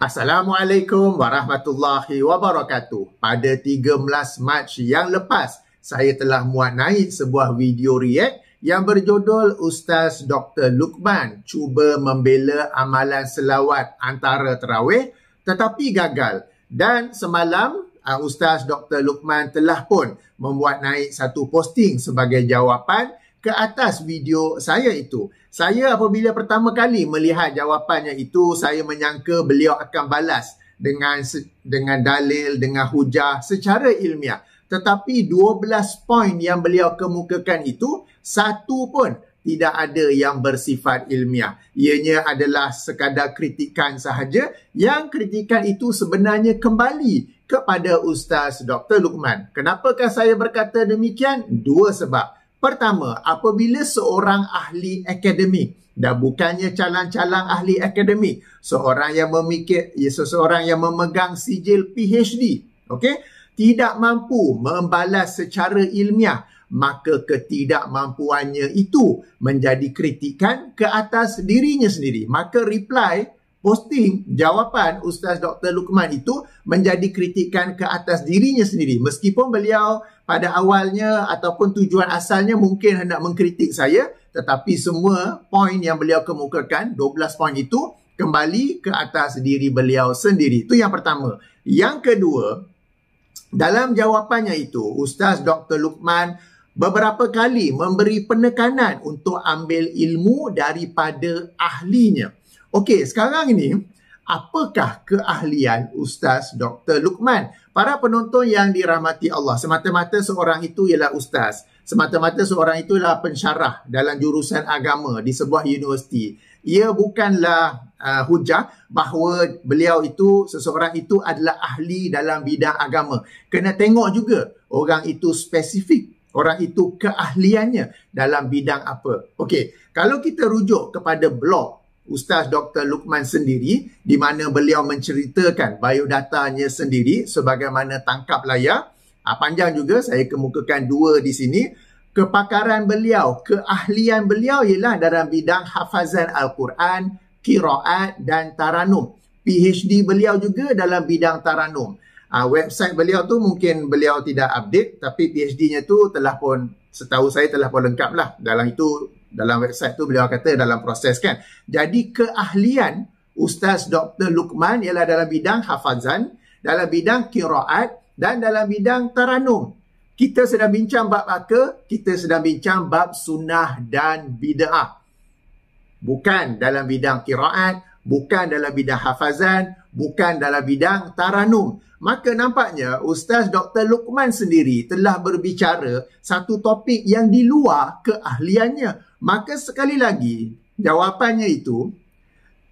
Assalamualaikum warahmatullahi wabarakatuh. Pada 13 Mac yang lepas, saya telah muat naik sebuah video react yang berjudul Ustaz Dr. Lukman cuba membela amalan selawat antara terawih tetapi gagal. Dan semalam, ah, Ustaz Dr. Lukman telah pun membuat naik satu posting sebagai jawapan ke atas video saya itu. Saya apabila pertama kali melihat jawapannya itu saya menyangka beliau akan balas dengan dengan dalil dengan hujah secara ilmiah. Tetapi 12 poin yang beliau kemukakan itu satu pun tidak ada yang bersifat ilmiah. Ianya adalah sekadar kritikan sahaja yang kritikan itu sebenarnya kembali kepada Ustaz Dr. Luqman. Kenapakah saya berkata demikian? Dua sebab. Pertama, apabila seorang ahli akademik dan bukannya calang-calang ahli akademik, seorang yang memikir, ya, seseorang yang memegang sijil PhD, okay, tidak mampu membalas secara ilmiah, maka ketidakmampuannya itu menjadi kritikan ke atas dirinya sendiri. Maka reply posting jawapan Ustaz Dr. Lukman itu menjadi kritikan ke atas dirinya sendiri. Meskipun beliau pada awalnya ataupun tujuan asalnya mungkin hendak mengkritik saya tetapi semua poin yang beliau kemukakan, 12 poin itu kembali ke atas diri beliau sendiri. Itu yang pertama. Yang kedua, dalam jawapannya itu Ustaz Dr. Lukman beberapa kali memberi penekanan untuk ambil ilmu daripada ahlinya. Okey, sekarang ini apakah keahlian Ustaz Dr. Lukman? Para penonton yang dirahmati Allah, semata-mata seorang itu ialah Ustaz. Semata-mata seorang itu itulah pensyarah dalam jurusan agama di sebuah universiti. Ia bukanlah uh, hujah bahawa beliau itu, seseorang itu adalah ahli dalam bidang agama. Kena tengok juga orang itu spesifik. Orang itu keahliannya dalam bidang apa. Okey, kalau kita rujuk kepada blog Ustaz Dr. Lukman sendiri di mana beliau menceritakan biodatanya sendiri sebagaimana tangkap layar. Ha, panjang juga saya kemukakan dua di sini. Kepakaran beliau, keahlian beliau ialah dalam bidang hafazan Al-Quran, kiraat dan taranum. PhD beliau juga dalam bidang taranum. Ha, website beliau tu mungkin beliau tidak update tapi PhD-nya tu telah pun setahu saya telah pun lengkap lah. Dalam itu dalam website tu beliau kata dalam proses kan. Jadi keahlian Ustaz Dr. Lukman ialah dalam bidang hafazan, dalam bidang kiraat dan dalam bidang taranum. Kita sedang bincang bab apa? Kita sedang bincang bab sunnah dan bid'ah. Bukan dalam bidang kiraat, bukan dalam bidang hafazan, bukan dalam bidang taranum. Maka nampaknya Ustaz Dr. Lukman sendiri telah berbicara satu topik yang di luar keahliannya. Maka sekali lagi jawapannya itu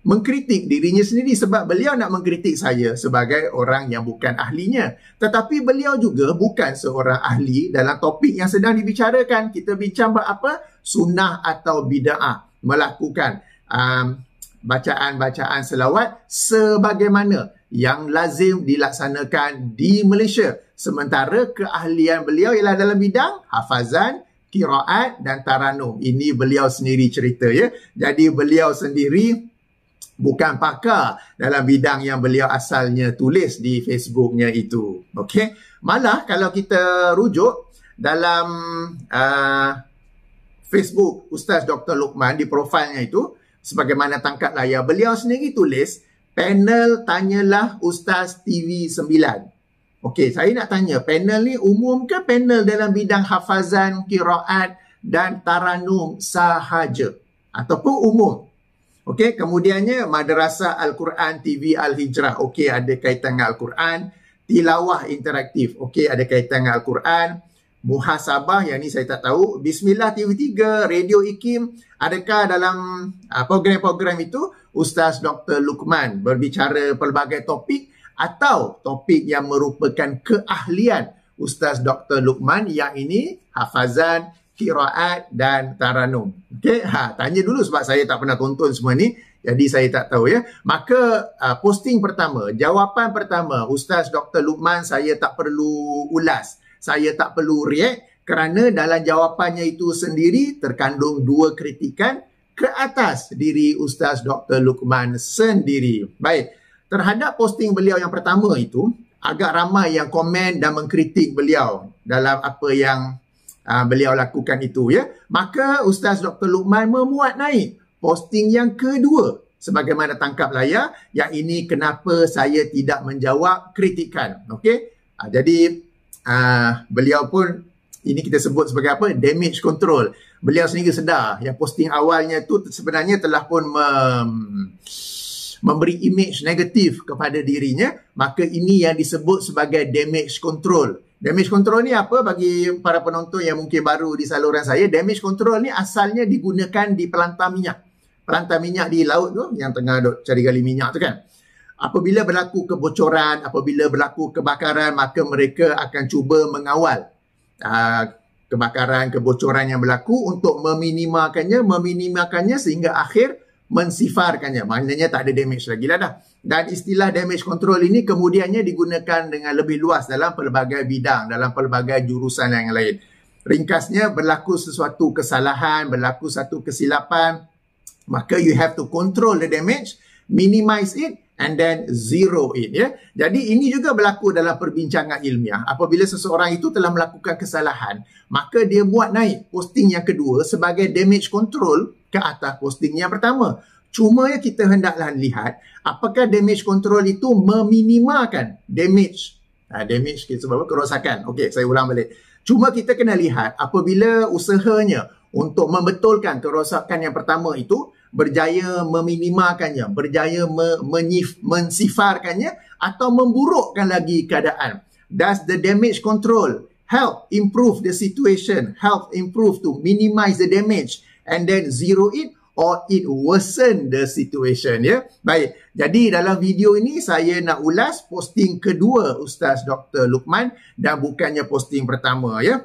mengkritik dirinya sendiri sebab beliau nak mengkritik saya sebagai orang yang bukan ahlinya. Tetapi beliau juga bukan seorang ahli dalam topik yang sedang dibicarakan. Kita bincang apa? Sunnah atau bida'ah melakukan. Um, bacaan-bacaan selawat sebagaimana yang lazim dilaksanakan di Malaysia. Sementara keahlian beliau ialah dalam bidang hafazan, kiraat dan taranum. Ini beliau sendiri cerita ya. Jadi beliau sendiri bukan pakar dalam bidang yang beliau asalnya tulis di Facebooknya itu. Okey. Malah kalau kita rujuk dalam uh, Facebook Ustaz Dr. Lukman di profilnya itu, Sebagaimana tangkap layar beliau sendiri tulis, panel tanyalah Ustaz TV9. Okey, saya nak tanya, panel ni umum ke panel dalam bidang hafazan, kiraat dan taranum sahaja? Ataupun umum? Okey, kemudiannya Madrasah Al-Quran TV Al-Hijrah. Okey, ada kaitan dengan Al-Quran. Tilawah interaktif. Okey, ada kaitan dengan Al-Quran. Muhasabah, yang ni saya tak tahu. Bismillah TV3, Radio Ikim adakah dalam uh, program-program itu Ustaz Dr. Lukman berbicara pelbagai topik atau topik yang merupakan keahlian Ustaz Dr. Lukman yang ini hafazan, kiraat dan taranum. Okey, ha, tanya dulu sebab saya tak pernah tonton semua ni. Jadi saya tak tahu ya. Maka uh, posting pertama, jawapan pertama Ustaz Dr. Lukman saya tak perlu ulas. Saya tak perlu react kerana dalam jawapannya itu sendiri terkandung dua kritikan ke atas diri Ustaz Dr. Lukman sendiri. Baik, terhadap posting beliau yang pertama itu, agak ramai yang komen dan mengkritik beliau dalam apa yang uh, beliau lakukan itu. ya. Maka Ustaz Dr. Lukman memuat naik posting yang kedua sebagaimana tangkap layar yang ini kenapa saya tidak menjawab kritikan. Okay. uh, ah, jadi uh, beliau pun ini kita sebut sebagai apa damage control beliau sendiri sedar yang posting awalnya itu sebenarnya telah pun mem- memberi image negatif kepada dirinya maka ini yang disebut sebagai damage control damage control ni apa bagi para penonton yang mungkin baru di saluran saya damage control ni asalnya digunakan di pelantar minyak pelantar minyak di laut tu yang tengah duk cari gali minyak tu kan apabila berlaku kebocoran apabila berlaku kebakaran maka mereka akan cuba mengawal Ah, kebakaran, kebocoran yang berlaku untuk meminimakannya, meminimakannya sehingga akhir mensifarkannya. Maknanya tak ada damage lagi lah dah. Dan istilah damage control ini kemudiannya digunakan dengan lebih luas dalam pelbagai bidang, dalam pelbagai jurusan yang lain. Ringkasnya, berlaku sesuatu kesalahan, berlaku satu kesilapan, maka you have to control the damage, minimize it, and then zero in ya. Jadi ini juga berlaku dalam perbincangan ilmiah. Apabila seseorang itu telah melakukan kesalahan, maka dia buat naik posting yang kedua sebagai damage control ke atas posting yang pertama. Cuma ya kita hendaklah lihat apakah damage control itu meminimalkan damage ha, damage sebab kerosakan. Okey, saya ulang balik. Cuma kita kena lihat apabila usahanya untuk membetulkan kerosakan yang pertama itu berjaya meminimalkannya, berjaya me- menyif- mensifarkannya atau memburukkan lagi keadaan. Does the damage control help improve the situation, help improve to minimize the damage and then zero it or it worsen the situation, ya? Yeah? Baik, jadi dalam video ini saya nak ulas posting kedua Ustaz Dr. Lukman dan bukannya posting pertama, ya? Yeah?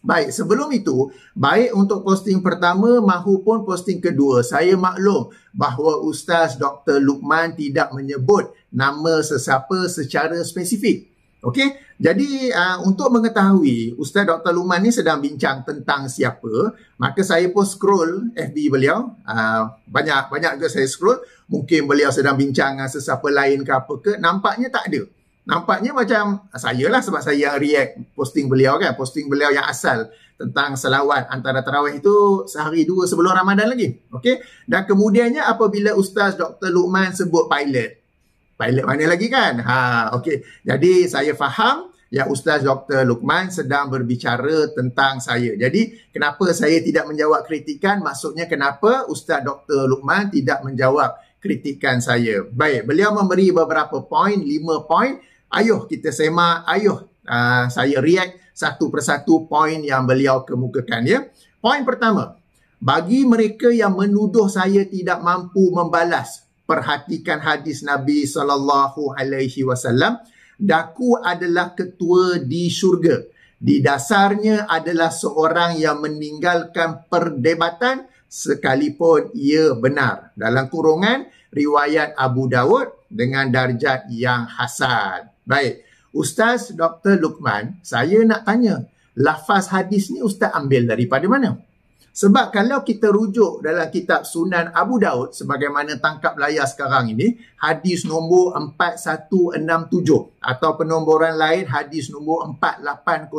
Baik, sebelum itu, baik untuk posting pertama mahupun posting kedua, saya maklum bahawa Ustaz Dr. Lukman tidak menyebut nama sesiapa secara spesifik. Okey, jadi uh, untuk mengetahui Ustaz Dr. Lukman ni sedang bincang tentang siapa, maka saya pun scroll FB beliau. Banyak-banyak ah, uh, juga saya scroll. Mungkin beliau sedang bincang dengan sesiapa lain ke apa ke. Nampaknya tak ada. Nampaknya macam saya lah sebab saya yang react posting beliau kan. Posting beliau yang asal tentang selawat antara terawih itu sehari dua sebelum Ramadan lagi. Okay. Dan kemudiannya apabila Ustaz Dr. Luqman sebut pilot. Pilot mana lagi kan? Ha, okay. Jadi saya faham yang Ustaz Dr. Luqman sedang berbicara tentang saya. Jadi kenapa saya tidak menjawab kritikan? Maksudnya kenapa Ustaz Dr. Luqman tidak menjawab kritikan saya. Baik, beliau memberi beberapa poin, lima poin ayuh kita semak, ayuh uh, saya react satu persatu poin yang beliau kemukakan ya. Poin pertama, bagi mereka yang menuduh saya tidak mampu membalas, perhatikan hadis Nabi sallallahu alaihi wasallam, daku adalah ketua di syurga. Di dasarnya adalah seorang yang meninggalkan perdebatan sekalipun ia benar. Dalam kurungan riwayat Abu Dawud dengan darjat yang hasan. Baik. Ustaz Dr. Lukman, saya nak tanya. Lafaz hadis ni Ustaz ambil daripada mana? Sebab kalau kita rujuk dalam kitab Sunan Abu Daud sebagaimana tangkap layar sekarang ini, hadis nombor 4167 atau penomboran lain hadis nombor 4800.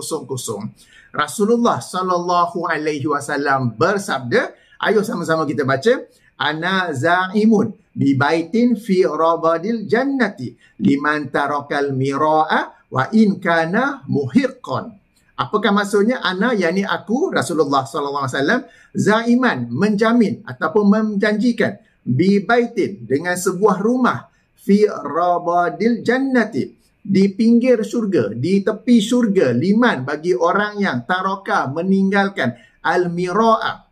Rasulullah sallallahu alaihi wasallam bersabda, ayo sama-sama kita baca ana za'imun bi baitin fi rabadil jannati liman tarakal miraa wa in kana muhiqqan apakah maksudnya ana yakni aku Rasulullah sallallahu alaihi wasallam zaiman menjamin ataupun menjanjikan bi baitin dengan sebuah rumah fi rabadil jannati di pinggir syurga di tepi syurga liman bagi orang yang taraka meninggalkan al miraa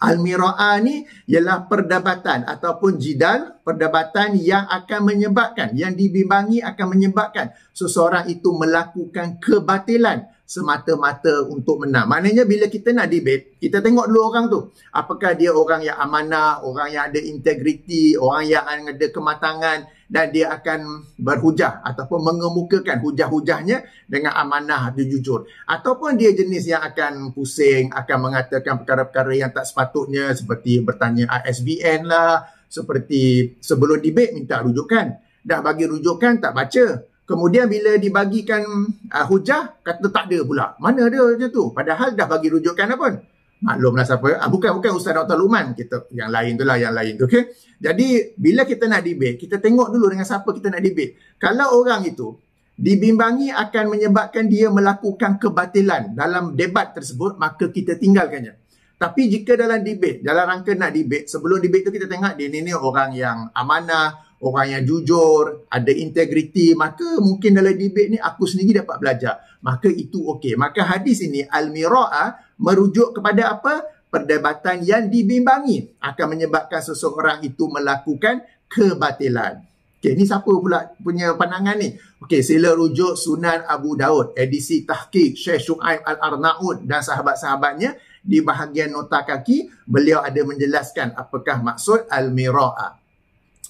Al-Mira'ah ni ialah perdebatan ataupun jidal perdebatan yang akan menyebabkan, yang dibimbangi akan menyebabkan seseorang itu melakukan kebatilan semata-mata untuk menang. Maknanya bila kita nak debate, kita tengok dulu orang tu. Apakah dia orang yang amanah, orang yang ada integriti, orang yang ada kematangan dan dia akan berhujah ataupun mengemukakan hujah-hujahnya dengan amanah dan jujur. Ataupun dia jenis yang akan pusing, akan mengatakan perkara-perkara yang tak sepatutnya seperti bertanya ISBN lah, seperti sebelum debate minta rujukan. Dah bagi rujukan tak baca. Kemudian bila dibagikan uh, hujah, kata tak ada pula. Mana ada je tu? Padahal dah bagi rujukan dah pun. Maklumlah siapa. Uh, bukan, bukan Ustaz Dr. Luman. Kita, yang lain tu lah, yang lain tu. Okay? Jadi, bila kita nak debate, kita tengok dulu dengan siapa kita nak debate. Kalau orang itu dibimbangi akan menyebabkan dia melakukan kebatilan dalam debat tersebut, maka kita tinggalkannya. Tapi jika dalam debate, dalam rangka nak debate, sebelum debate tu kita tengok dia ni, ni orang yang amanah, orang yang jujur, ada integriti, maka mungkin dalam debate ni aku sendiri dapat belajar. Maka itu okey. Maka hadis ini al-mira'ah merujuk kepada apa? Perdebatan yang dibimbangi akan menyebabkan seseorang itu melakukan kebatilan. Okey, ni siapa pula punya pandangan ni? Okey, sila rujuk Sunan Abu Daud, edisi Tahqiq Syekh Shu'aib Al-Arnaud dan sahabat-sahabatnya di bahagian nota kaki, beliau ada menjelaskan apakah maksud Al-Mira'ah.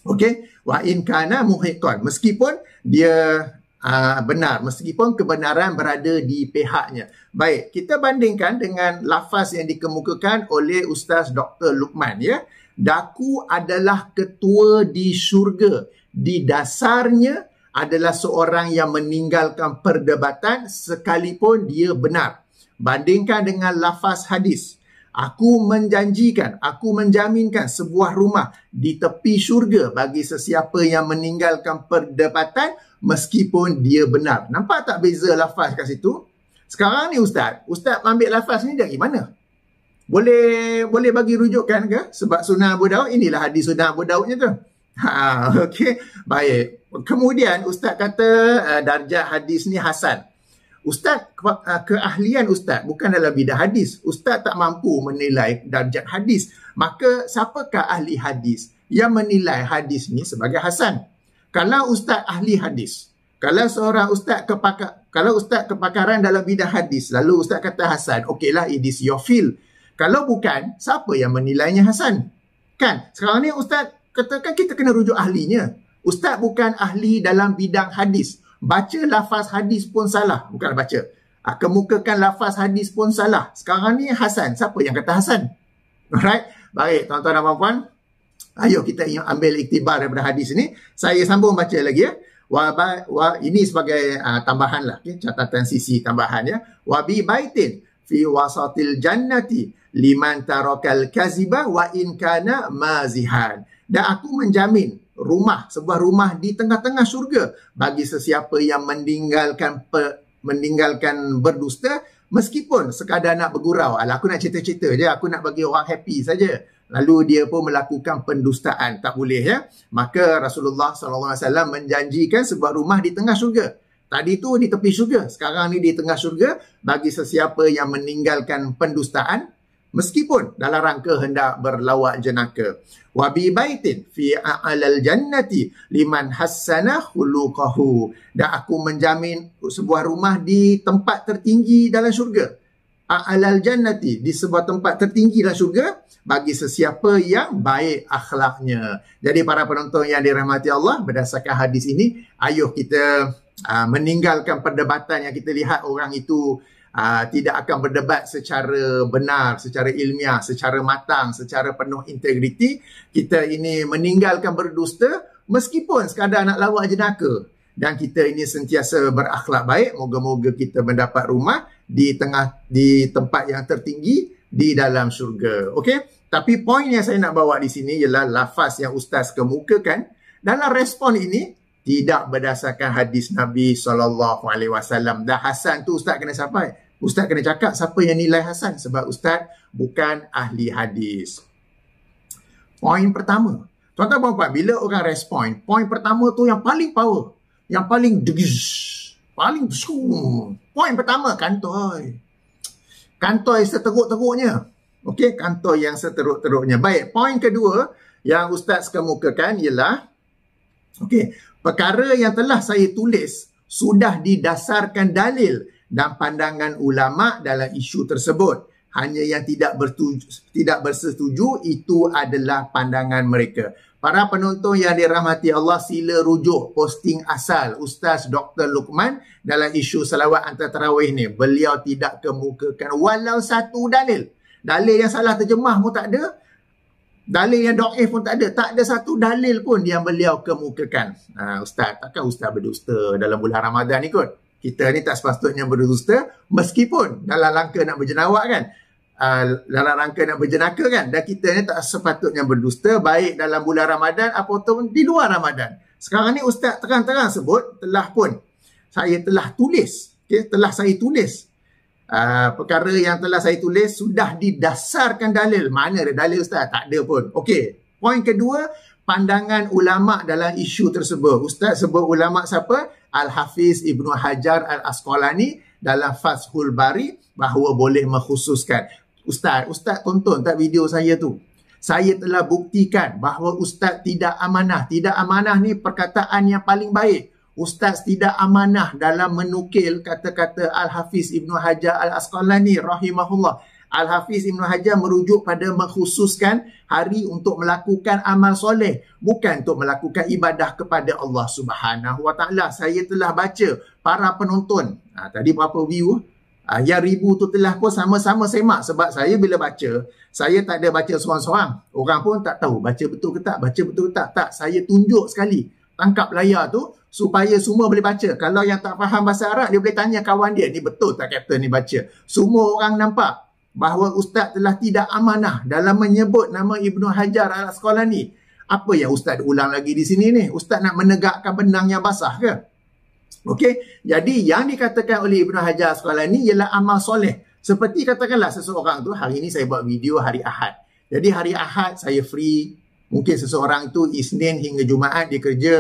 Okey, wa in kana muhiqan meskipun dia uh, benar meskipun kebenaran berada di pihaknya. Baik, kita bandingkan dengan lafaz yang dikemukakan oleh Ustaz Dr. Lukman ya. Daku adalah ketua di syurga. Di dasarnya adalah seorang yang meninggalkan perdebatan sekalipun dia benar. Bandingkan dengan lafaz hadis. Aku menjanjikan, aku menjaminkan sebuah rumah di tepi syurga bagi sesiapa yang meninggalkan perdebatan meskipun dia benar. Nampak tak beza lafaz kat situ? Sekarang ni ustaz, ustaz ambil lafaz ni dari mana? Boleh boleh bagi rujukan ke? Sebab sunnah Abu Daud, inilah hadis sunnah Abu Daudnya tu. Ha, okey. Baik. Kemudian ustaz kata uh, darjah hadis ni hasan. Ustaz, ah, keahlian Ustaz bukan dalam bidang hadis. Ustaz tak mampu menilai darjat hadis. Maka siapakah ahli hadis yang menilai hadis ni sebagai hasan? Kalau Ustaz ahli hadis, kalau seorang Ustaz kepaka- kalau Ustaz kepakaran dalam bidang hadis, lalu Ustaz kata hasan, okeylah it is your field. Kalau bukan, siapa yang menilainya hasan? Kan? Sekarang ni Ustaz katakan kita kena rujuk ahlinya. Ustaz bukan ahli dalam bidang hadis baca lafaz hadis pun salah bukan baca uh, kemukakan lafaz hadis pun salah sekarang ni Hasan siapa yang kata Hasan alright baik tuan-tuan dan puan-puan ayo kita ambil iktibar daripada hadis ini. saya sambung baca lagi ya wa, wa ini sebagai uh, tambahan lah okay? catatan sisi tambahan ya wa baitin fi wasatil jannati liman tarakal kaziba wa in kana mazihan. Dan aku menjamin rumah, sebuah rumah di tengah-tengah syurga bagi sesiapa yang meninggalkan pe, meninggalkan berdusta meskipun sekadar nak bergurau. Alah, aku nak cerita-cerita je, aku nak bagi orang happy saja. Lalu dia pun melakukan pendustaan. Tak boleh ya. Maka Rasulullah SAW menjanjikan sebuah rumah di tengah syurga. Tadi tu di tepi syurga, sekarang ni di tengah syurga bagi sesiapa yang meninggalkan pendustaan meskipun dalam rangka hendak berlawak jenaka. Wa bi baitin fi a'lal jannati liman hassana khuluquhu. Dan aku menjamin sebuah rumah di tempat tertinggi dalam syurga. A'lal jannati di sebuah tempat tertinggi dalam syurga bagi sesiapa yang baik akhlaknya. Jadi para penonton yang dirahmati Allah berdasarkan hadis ini, ayuh kita uh, meninggalkan perdebatan yang kita lihat orang itu uh, tidak akan berdebat secara benar, secara ilmiah, secara matang, secara penuh integriti. Kita ini meninggalkan berdusta meskipun sekadar nak lawak jenaka. Dan kita ini sentiasa berakhlak baik. Moga-moga kita mendapat rumah di tengah di tempat yang tertinggi di dalam syurga. Okey? Tapi poin yang saya nak bawa di sini ialah lafaz yang ustaz kemukakan. Dalam respon ini, tidak berdasarkan hadis Nabi sallallahu alaihi wasallam dan hasan tu ustaz kena sampai ustaz kena cakap siapa yang nilai hasan sebab ustaz bukan ahli hadis poin pertama tuan-tuan puan-puan bila orang respon poin pertama tu yang paling power yang paling degis paling poin pertama kantoi kantoi seteruk-teruknya Okey, kantor yang seteruk-teruknya. Baik, poin kedua yang Ustaz kemukakan ialah Okey, perkara yang telah saya tulis sudah didasarkan dalil dan pandangan ulama dalam isu tersebut. Hanya yang tidak bertuju, tidak bersetuju itu adalah pandangan mereka. Para penonton yang dirahmati Allah sila rujuk posting asal Ustaz Dr. Luqman dalam isu selawat antara tarawih ni. Beliau tidak kemukakan walau satu dalil. Dalil yang salah terjemah pun tak ada. Dalil yang do'if pun tak ada. Tak ada satu dalil pun yang beliau kemukakan. Ha, ustaz, takkan ustaz berdusta dalam bulan Ramadan ni kot? Kita ni tak sepatutnya berdusta meskipun dalam langkah nak berjenawak kan? Ha, dalam langkah nak berjenaka kan? Dan kita ni tak sepatutnya berdusta baik dalam bulan Ramadan ataupun di luar Ramadan. Sekarang ni ustaz terang-terang sebut telah pun saya telah tulis. Okay, telah saya tulis Ah, perkara yang telah saya tulis sudah didasarkan dalil. Mana ada dalil ustaz? Tak ada pun. Okey. Poin kedua, pandangan ulama dalam isu tersebut. Ustaz sebut ulama siapa? Al-Hafiz Ibnu Hajar Al-Asqalani dalam Fathul Bari bahawa boleh mengkhususkan. Ustaz, ustaz tonton tak video saya tu? Saya telah buktikan bahawa ustaz tidak amanah. Tidak amanah ni perkataan yang paling baik. Ustaz tidak amanah dalam menukil kata-kata Al-Hafiz Ibn Hajar Al-Asqalani rahimahullah. Al-Hafiz Ibn Hajar merujuk pada mengkhususkan hari untuk melakukan amal soleh. Bukan untuk melakukan ibadah kepada Allah Subhanahu Wa Taala. Saya telah baca para penonton. Ha, tadi berapa view? Ha, yang ribu tu telah pun sama-sama semak. Sebab saya bila baca, saya tak ada baca seorang-seorang. Orang pun tak tahu baca betul ke tak, baca betul ke tak. Tak, saya tunjuk sekali. Tangkap layar tu, supaya semua boleh baca. Kalau yang tak faham bahasa Arab, dia boleh tanya kawan dia, ni betul tak kapten ni baca? Semua orang nampak bahawa ustaz telah tidak amanah dalam menyebut nama Ibnu Hajar al sekolah ni. Apa yang ustaz ulang lagi di sini ni? Ustaz nak menegakkan benang yang basah ke? Okey, jadi yang dikatakan oleh Ibnu Hajar sekolah ni ialah amal soleh. Seperti katakanlah seseorang tu hari ini saya buat video hari Ahad. Jadi hari Ahad saya free. Mungkin seseorang tu Isnin hingga Jumaat dia kerja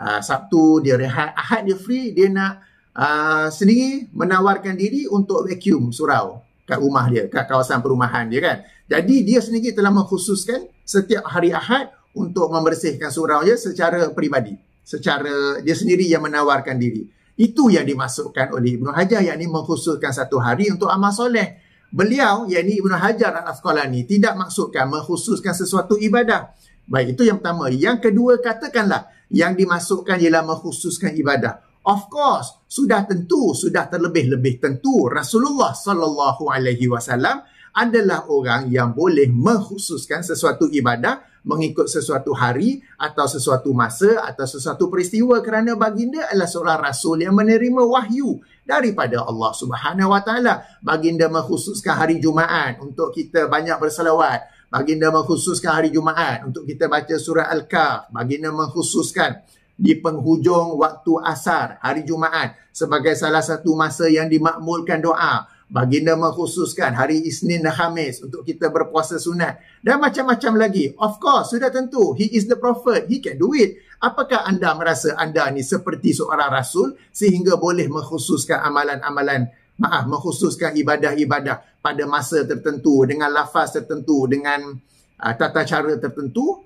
uh, Sabtu dia rehat, Ahad dia free, dia nak uh, sendiri menawarkan diri untuk vacuum surau kat rumah dia, kat kawasan perumahan dia kan. Jadi dia sendiri telah mengkhususkan setiap hari Ahad untuk membersihkan surau dia secara peribadi. Secara dia sendiri yang menawarkan diri. Itu yang dimasukkan oleh Ibnu Hajar yang ini mengkhususkan satu hari untuk amal soleh. Beliau yang ini Ibnu Hajar al-Asqalani tidak maksudkan mengkhususkan sesuatu ibadah. Baik itu yang pertama. Yang kedua katakanlah yang dimasukkan ialah mengkhususkan ibadah. Of course, sudah tentu, sudah terlebih-lebih tentu Rasulullah sallallahu alaihi wasallam adalah orang yang boleh mengkhususkan sesuatu ibadah mengikut sesuatu hari atau sesuatu masa atau sesuatu peristiwa kerana baginda adalah seorang rasul yang menerima wahyu daripada Allah Subhanahu Wa Taala. Baginda mengkhususkan hari Jumaat untuk kita banyak berselawat. Baginda mengkhususkan hari Jumaat untuk kita baca surah Al-Kahf. Baginda mengkhususkan di penghujung waktu asar hari Jumaat sebagai salah satu masa yang dimakmulkan doa. Baginda mengkhususkan hari Isnin dan Khamis untuk kita berpuasa sunat. Dan macam-macam lagi. Of course, sudah tentu. He is the prophet. He can do it. Apakah anda merasa anda ni seperti seorang rasul sehingga boleh mengkhususkan amalan-amalan maaf, mengkhususkan ibadah-ibadah pada masa tertentu dengan lafaz tertentu dengan uh, tata cara tertentu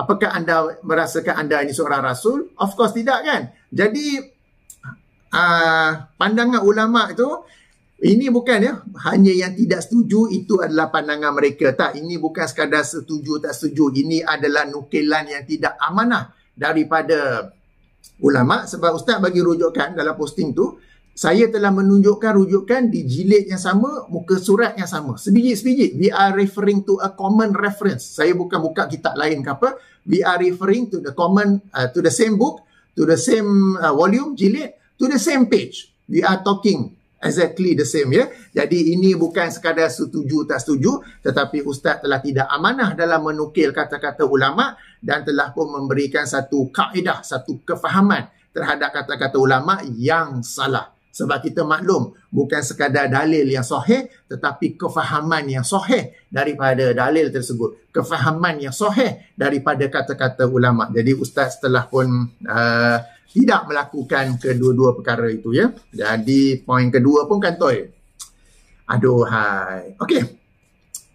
apakah anda merasakan anda ini seorang rasul of course tidak kan jadi uh, pandangan ulama itu ini bukan ya hanya yang tidak setuju itu adalah pandangan mereka tak ini bukan sekadar setuju tak setuju ini adalah nukilan yang tidak amanah daripada ulama sebab ustaz bagi rujukan dalam posting tu saya telah menunjukkan rujukan di jilid yang sama, muka surat yang sama. Sebijik sebijik. we are referring to a common reference. Saya bukan buka kitab lain ke apa. We are referring to the common, uh, to the same book, to the same uh, volume, jilid, to the same page. We are talking exactly the same ya. Yeah? Jadi ini bukan sekadar setuju tak setuju tetapi ustaz telah tidak amanah dalam menukil kata-kata ulama dan telah pun memberikan satu kaedah, satu kefahaman terhadap kata-kata ulama yang salah sebab kita maklum bukan sekadar dalil yang sahih tetapi kefahaman yang sahih daripada dalil tersebut kefahaman yang sahih daripada kata-kata ulama jadi ustaz telah pun uh, tidak melakukan kedua-dua perkara itu ya jadi poin kedua pun kantoi aduhai okey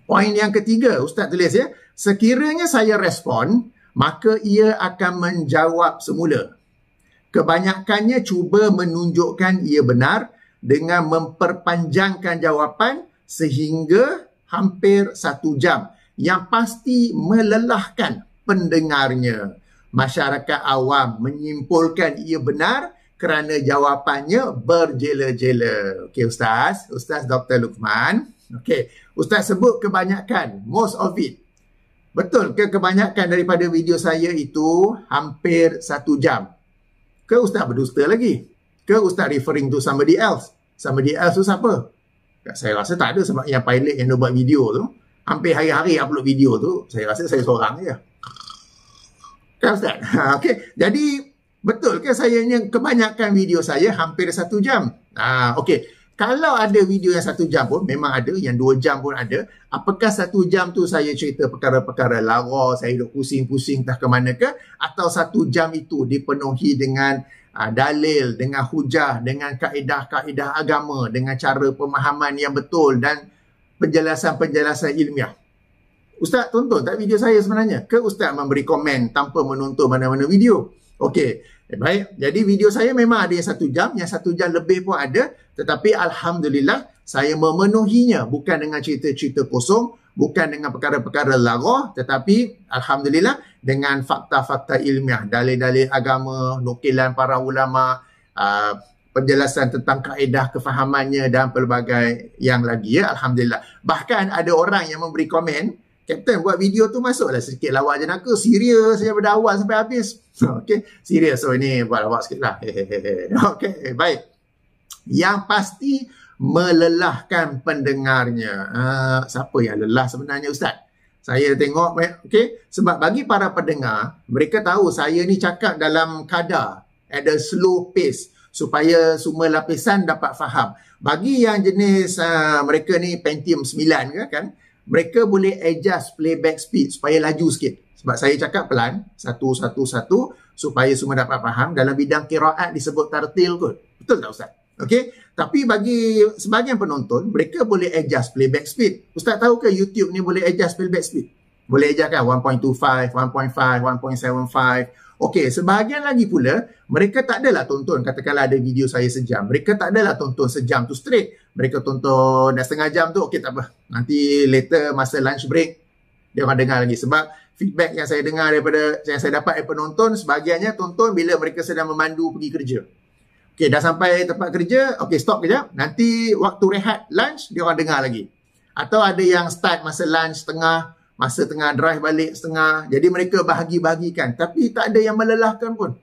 poin yang ketiga ustaz tulis ya sekiranya saya respon maka ia akan menjawab semula Kebanyakannya cuba menunjukkan ia benar dengan memperpanjangkan jawapan sehingga hampir satu jam yang pasti melelahkan pendengarnya. Masyarakat awam menyimpulkan ia benar kerana jawapannya berjela-jela. Okey Ustaz, Ustaz Dr. Lukman. Okey, Ustaz sebut kebanyakan, most of it. Betul ke kebanyakan daripada video saya itu hampir satu jam? ke ustaz berdusta lagi ke ustaz referring to somebody else somebody else tu siapa ya, saya rasa tak ada sebab yang pilot yang buat video tu hampir hari-hari upload video tu saya rasa saya seorang je kan ustaz ha, okay. jadi betul ke saya yang kebanyakan video saya hampir satu jam ah, ha, okay kalau ada video yang satu jam pun, memang ada, yang dua jam pun ada. Apakah satu jam tu saya cerita perkara-perkara lara, saya duduk pusing-pusing entah ke mana ke? Atau satu jam itu dipenuhi dengan uh, dalil, dengan hujah, dengan kaedah-kaedah agama, dengan cara pemahaman yang betul dan penjelasan-penjelasan ilmiah. Ustaz, tonton tak video saya sebenarnya? Ke Ustaz memberi komen tanpa menonton mana-mana video? Okey. Baik, jadi video saya memang ada yang satu jam, yang satu jam lebih pun ada. Tetapi Alhamdulillah, saya memenuhinya bukan dengan cerita-cerita kosong, bukan dengan perkara-perkara lagoh, tetapi Alhamdulillah dengan fakta-fakta ilmiah, dalil-dalil agama, nukilan para ulama, ah, penjelasan tentang kaedah kefahamannya dan pelbagai yang lagi. Ya. Alhamdulillah. Bahkan ada orang yang memberi komen, Captain buat video tu masuklah sikit lawak jenaka. Serius saja pada awal sampai habis. Okay. Serius. So oh, ini buat lawak sikit lah. Okay. Baik. Yang pasti melelahkan pendengarnya. Uh, siapa yang lelah sebenarnya Ustaz? Saya tengok. Okay. Sebab bagi para pendengar, mereka tahu saya ni cakap dalam kadar. At a slow pace. Supaya semua lapisan dapat faham. Bagi yang jenis uh, mereka ni Pentium 9 ke kan mereka boleh adjust playback speed supaya laju sikit. Sebab saya cakap pelan, satu, satu, satu, supaya semua dapat faham dalam bidang kiraat disebut tartil kot. Betul tak Ustaz? Okay? Tapi bagi sebahagian penonton, mereka boleh adjust playback speed. Ustaz tahu ke YouTube ni boleh adjust playback speed? Boleh adjust kan 1.25, 1.5, 1.75, Okey, sebahagian lagi pula, mereka tak adalah tonton, katakanlah ada video saya sejam. Mereka tak adalah tonton sejam tu straight. Mereka tonton dah setengah jam tu, okey tak apa. Nanti later masa lunch break, dia akan dengar lagi. Sebab feedback yang saya dengar daripada, yang saya dapat dari penonton, sebahagiannya tonton bila mereka sedang memandu pergi kerja. Okey, dah sampai tempat kerja, okey stop kejap. Nanti waktu rehat lunch, dia akan dengar lagi. Atau ada yang start masa lunch tengah, masa tengah drive balik setengah jadi mereka bahagi-bahagikan tapi tak ada yang melelahkan pun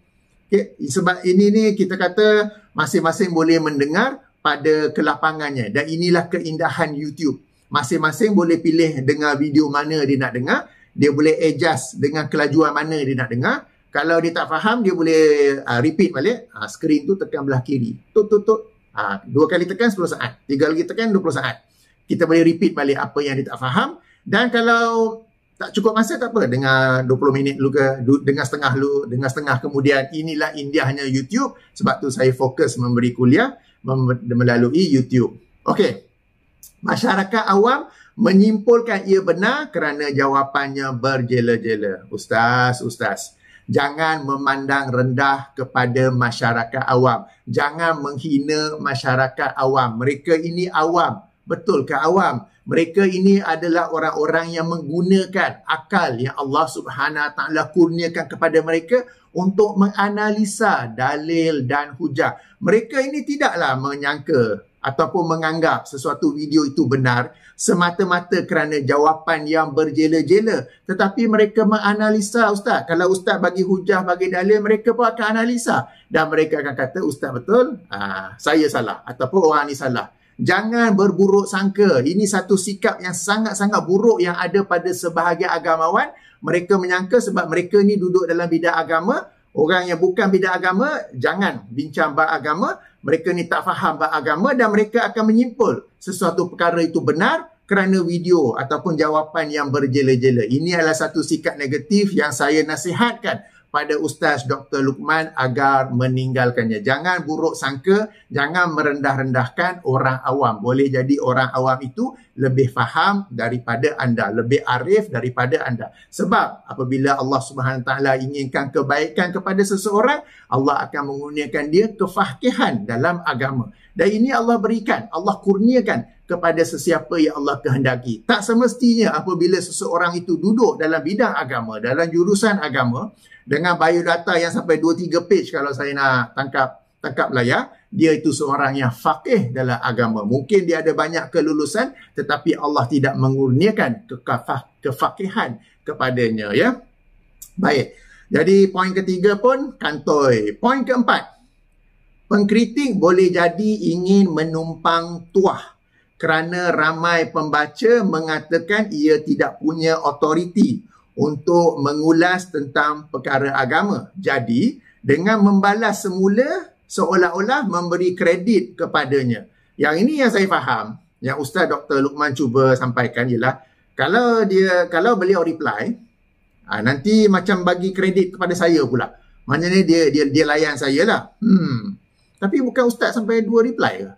okay. sebab ini ni kita kata masing-masing boleh mendengar pada kelapangannya dan inilah keindahan YouTube masing-masing boleh pilih dengar video mana dia nak dengar dia boleh adjust dengan kelajuan mana dia nak dengar kalau dia tak faham dia boleh uh, repeat balik uh, screen tu tekan belah kiri tut tut tut uh, ah, dua kali tekan 10 saat tiga lagi tekan 20 saat kita boleh repeat balik apa yang dia tak faham dan kalau tak cukup masa tak apa dengar 20 minit dulu ke dengar setengah dulu dengar setengah kemudian inilah India hanya YouTube sebab tu saya fokus memberi kuliah melalui YouTube. Okey. Masyarakat awam menyimpulkan ia benar kerana jawapannya berjela-jela. Ustaz, ustaz. Jangan memandang rendah kepada masyarakat awam. Jangan menghina masyarakat awam. Mereka ini awam betul ke awam mereka ini adalah orang-orang yang menggunakan akal yang Allah Subhanahu taala kurniakan kepada mereka untuk menganalisa dalil dan hujah mereka ini tidaklah menyangka ataupun menganggap sesuatu video itu benar semata-mata kerana jawapan yang berjela-jela tetapi mereka menganalisa ustaz kalau ustaz bagi hujah bagi dalil mereka pun akan analisa dan mereka akan kata ustaz betul aa, ah, saya salah ataupun orang oh, ah, ni salah Jangan berburuk sangka. Ini satu sikap yang sangat-sangat buruk yang ada pada sebahagian agamawan. Mereka menyangka sebab mereka ni duduk dalam bidang agama. Orang yang bukan bidang agama, jangan bincang bahagian agama. Mereka ni tak faham bahagian agama dan mereka akan menyimpul sesuatu perkara itu benar kerana video ataupun jawapan yang berjela-jela. Ini adalah satu sikap negatif yang saya nasihatkan pada Ustaz Dr. Lukman agar meninggalkannya. Jangan buruk sangka, jangan merendah-rendahkan orang awam. Boleh jadi orang awam itu lebih faham daripada anda, lebih arif daripada anda. Sebab apabila Allah Subhanahu taala inginkan kebaikan kepada seseorang, Allah akan menggunakan dia kefahkihan dalam agama. Dan ini Allah berikan, Allah kurniakan kepada sesiapa yang Allah kehendaki. Tak semestinya apabila seseorang itu duduk dalam bidang agama, dalam jurusan agama, dengan biodata yang sampai 2-3 page kalau saya nak tangkap, tangkap lah ya, dia itu seorang yang faqih dalam agama. Mungkin dia ada banyak kelulusan tetapi Allah tidak mengurniakan kekafah, kefakihan kepadanya ya. Baik. Jadi poin ketiga pun kantoi. Poin keempat. Pengkritik boleh jadi ingin menumpang tuah kerana ramai pembaca mengatakan ia tidak punya otoriti untuk mengulas tentang perkara agama. Jadi, dengan membalas semula seolah-olah memberi kredit kepadanya. Yang ini yang saya faham, yang Ustaz Dr. Luqman cuba sampaikan ialah kalau dia kalau beliau reply, ha, nanti macam bagi kredit kepada saya pula. Maknanya dia dia dia layan saya lah. Hmm. Tapi bukan ustaz sampai dua reply ke?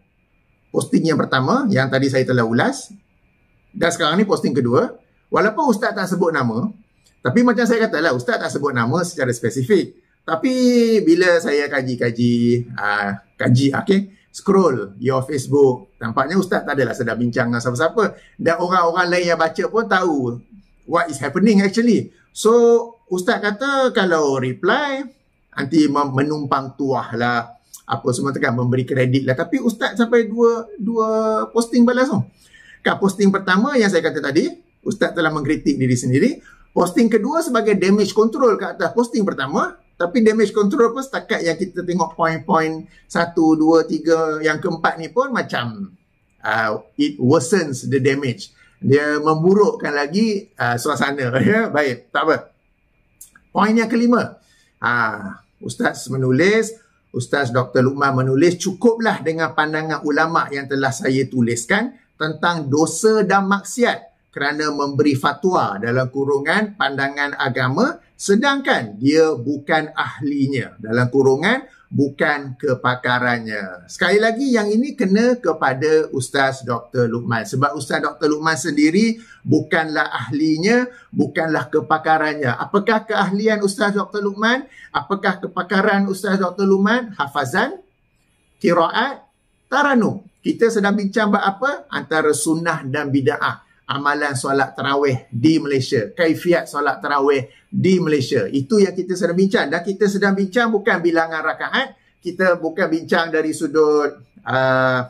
Posting yang pertama, yang tadi saya telah ulas. Dan sekarang ni posting kedua. Walaupun ustaz tak sebut nama, tapi macam saya katalah, ustaz tak sebut nama secara spesifik. Tapi bila saya kaji-kaji, uh, kaji, ah, okay, scroll your Facebook, nampaknya ustaz tak adalah sedang bincang dengan siapa-siapa. Dan orang-orang lain yang baca pun tahu what is happening actually. So, ustaz kata kalau reply, nanti menumpang tuah lah apa semua tekan memberi kredit lah tapi ustaz sampai dua dua posting balas tu kat posting pertama yang saya kata tadi ustaz telah mengkritik diri sendiri posting kedua sebagai damage control kat atas posting pertama tapi damage control pun setakat yang kita tengok point-point satu, dua, tiga yang keempat ni pun macam uh, it worsens the damage dia memburukkan lagi uh, suasana ya baik tak apa point yang kelima ah uh, ustaz menulis Ustaz Dr. Luqman menulis, cukuplah dengan pandangan ulama' yang telah saya tuliskan tentang dosa dan maksiat kerana memberi fatwa dalam kurungan pandangan agama sedangkan dia bukan ahlinya dalam kurungan bukan kepakarannya. Sekali lagi yang ini kena kepada Ustaz Dr. Luqman sebab Ustaz Dr. Luqman sendiri bukanlah ahlinya, bukanlah kepakarannya. Apakah keahlian Ustaz Dr. Luqman? Apakah kepakaran Ustaz Dr. Luqman? Hafazan, qiraat, taranu. Kita sedang bincang bab apa? Antara sunnah dan bid'ah amalan solat terawih di Malaysia. Kaifiat solat terawih di Malaysia. Itu yang kita sedang bincang. Dan kita sedang bincang bukan bilangan rakaat. Kita bukan bincang dari sudut... Uh,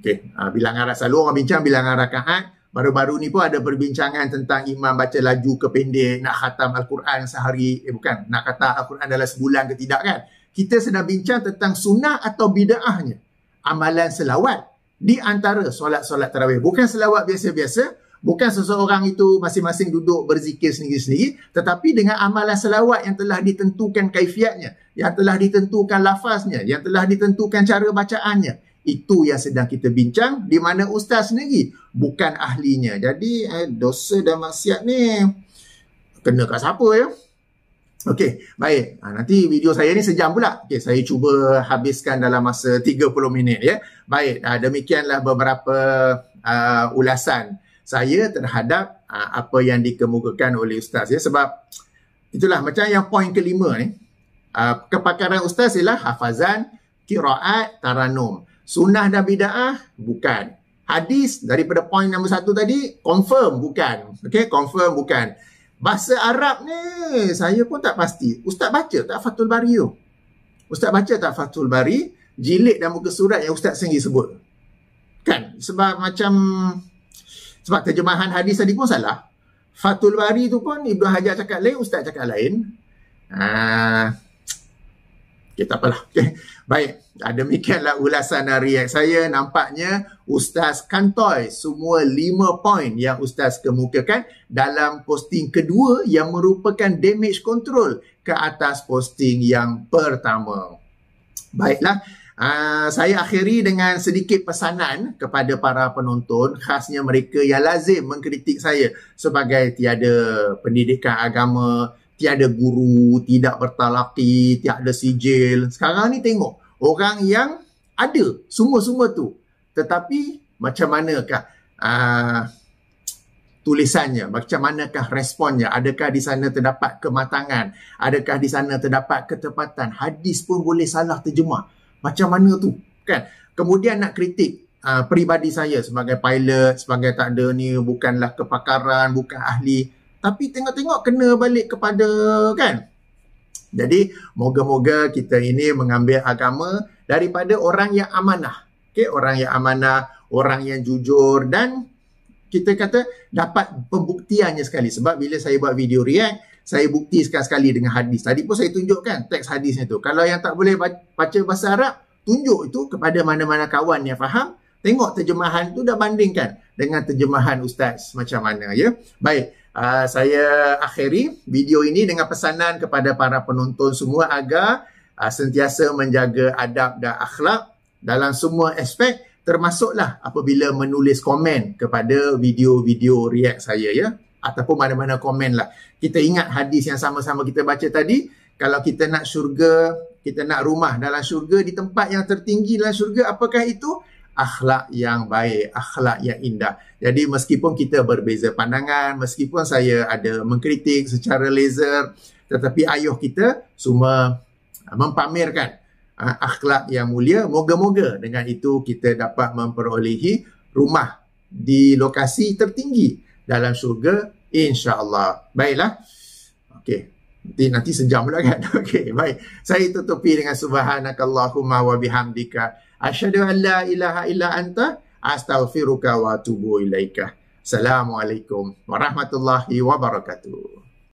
okay. uh, bilangan rakaat. Selalu orang bincang bilangan rakaat. Baru-baru ni pun ada perbincangan tentang imam baca laju ke pendek, nak khatam Al-Quran sehari, eh bukan, nak kata Al-Quran dalam sebulan ke tidak kan. Kita sedang bincang tentang sunnah atau bida'ahnya. Amalan selawat di antara solat-solat tarawih. Bukan selawat biasa-biasa, bukan seseorang itu masing-masing duduk berzikir sendiri-sendiri, tetapi dengan amalan selawat yang telah ditentukan kaifiatnya, yang telah ditentukan lafaznya, yang telah ditentukan cara bacaannya. Itu yang sedang kita bincang di mana ustaz sendiri bukan ahlinya. Jadi eh, dosa dan maksiat ni kena kat siapa ya? Okey, baik. Ha, nanti video saya ni sejam pula. Okey, saya cuba habiskan dalam masa 30 minit ya. Baik, ha, demikianlah beberapa uh, ulasan saya terhadap uh, apa yang dikemukakan oleh ustaz ya sebab itulah macam yang poin kelima ni. Uh, kepakaran ustaz ialah hafazan, qiraat, taranum. Sunnah dan bidah bukan. Hadis daripada poin nombor satu tadi confirm bukan. Okey, confirm bukan. Bahasa Arab ni saya pun tak pasti. Ustaz baca tak Fathul Bari tu? Ustaz baca tak Fathul Bari jilid dan muka surat yang Ustaz sendiri sebut? Kan? Sebab macam sebab terjemahan hadis tadi pun salah. Fathul Bari tu pun Ibnu Hajar cakap lain, Ustaz cakap lain. Haa... Uh, Okey, ya, tak apalah. Okay. Baik, demikianlah ulasan dan saya. Nampaknya Ustaz Kantoi semua lima poin yang Ustaz kemukakan dalam posting kedua yang merupakan damage control ke atas posting yang pertama. Baiklah, Uh, saya akhiri dengan sedikit pesanan kepada para penonton khasnya mereka yang lazim mengkritik saya sebagai tiada pendidikan agama, tiada guru, tidak bertalaki, tiada sijil. Sekarang ni tengok orang yang ada semua-semua tu. Tetapi macam manakah uh, tulisannya, macam manakah responnya, adakah di sana terdapat kematangan, adakah di sana terdapat ketepatan, hadis pun boleh salah terjemah. Macam mana tu? Kan? Kemudian nak kritik uh, peribadi saya sebagai pilot, sebagai tak ada ni, bukanlah kepakaran, bukan ahli tapi tengok-tengok kena balik kepada kan jadi moga-moga kita ini mengambil agama daripada orang yang amanah okey orang yang amanah orang yang jujur dan kita kata dapat pembuktiannya sekali sebab bila saya buat video react saya buktikan sekali dengan hadis tadi pun saya tunjukkan teks hadisnya tu kalau yang tak boleh baca bahasa Arab tunjuk itu kepada mana-mana kawan yang faham tengok terjemahan tu dah bandingkan dengan terjemahan ustaz macam mana ya baik uh, saya akhiri video ini dengan pesanan kepada para penonton semua agar uh, sentiasa menjaga adab dan akhlak dalam semua aspek termasuklah apabila menulis komen kepada video-video react saya ya ataupun mana-mana komen lah. Kita ingat hadis yang sama-sama kita baca tadi, kalau kita nak syurga, kita nak rumah dalam syurga, di tempat yang tertinggi dalam syurga, apakah itu? akhlak yang baik, akhlak yang indah. Jadi meskipun kita berbeza pandangan, meskipun saya ada mengkritik secara laser, tetapi ayuh kita semua ah, mempamerkan ah, akhlak yang mulia. Moga-moga dengan itu kita dapat memperolehi rumah di lokasi tertinggi dalam syurga insya-Allah. Baiklah. Okey. Nanti, nanti sejam pula kan. Okey, baik. Saya tutupi dengan subhanakallahumma wa bihamdika Asyhadu an la ilaha illa anta astaghfiruka wa atubu ilaika. Assalamualaikum warahmatullahi wabarakatuh.